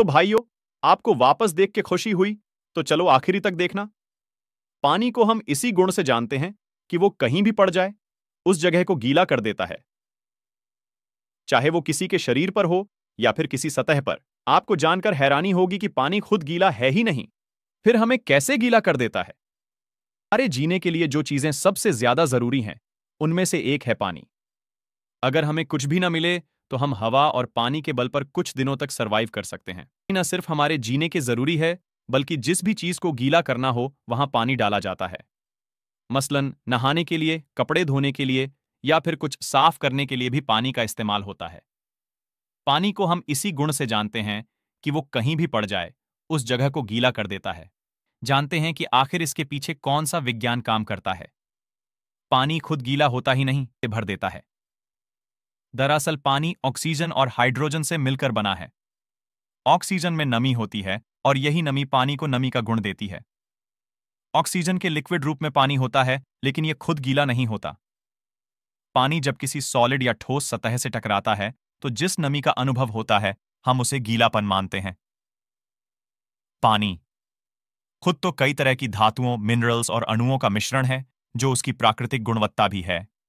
तो भाइयों आपको वापस देख के खुशी हुई तो चलो आखिरी तक देखना पानी को हम इसी गुण से जानते हैं कि वो कहीं भी पड़ जाए उस जगह को गीला कर देता है चाहे वो किसी के शरीर पर हो या फिर किसी सतह पर आपको जानकर हैरानी होगी कि पानी खुद गीला है ही नहीं फिर हमें कैसे गीला कर देता है अरे जीने के लिए जो चीजें सबसे ज्यादा जरूरी हैं उनमें से एक है पानी अगर हमें कुछ भी ना मिले तो हम हवा और पानी के बल पर कुछ दिनों तक सर्वाइव कर सकते हैं न सिर्फ हमारे जीने के जरूरी है बल्कि जिस भी चीज को गीला करना हो वहां पानी डाला जाता है मसलन नहाने के लिए कपड़े धोने के लिए या फिर कुछ साफ करने के लिए भी पानी का इस्तेमाल होता है पानी को हम इसी गुण से जानते हैं कि वो कहीं भी पड़ जाए उस जगह को गीला कर देता है जानते हैं कि आखिर इसके पीछे कौन सा विज्ञान काम करता है पानी खुद गीला होता ही नहीं भर देता है दरअसल पानी ऑक्सीजन और हाइड्रोजन से मिलकर बना है ऑक्सीजन में नमी होती है और यही नमी पानी को नमी का गुण देती है ऑक्सीजन के लिक्विड रूप में पानी होता है लेकिन यह खुद गीला नहीं होता पानी जब किसी सॉलिड या ठोस सतह से टकराता है तो जिस नमी का अनुभव होता है हम उसे गीलापन मानते हैं पानी खुद तो कई तरह की धातुओं मिनरल्स और अणुओं का मिश्रण है जो उसकी प्राकृतिक गुणवत्ता भी है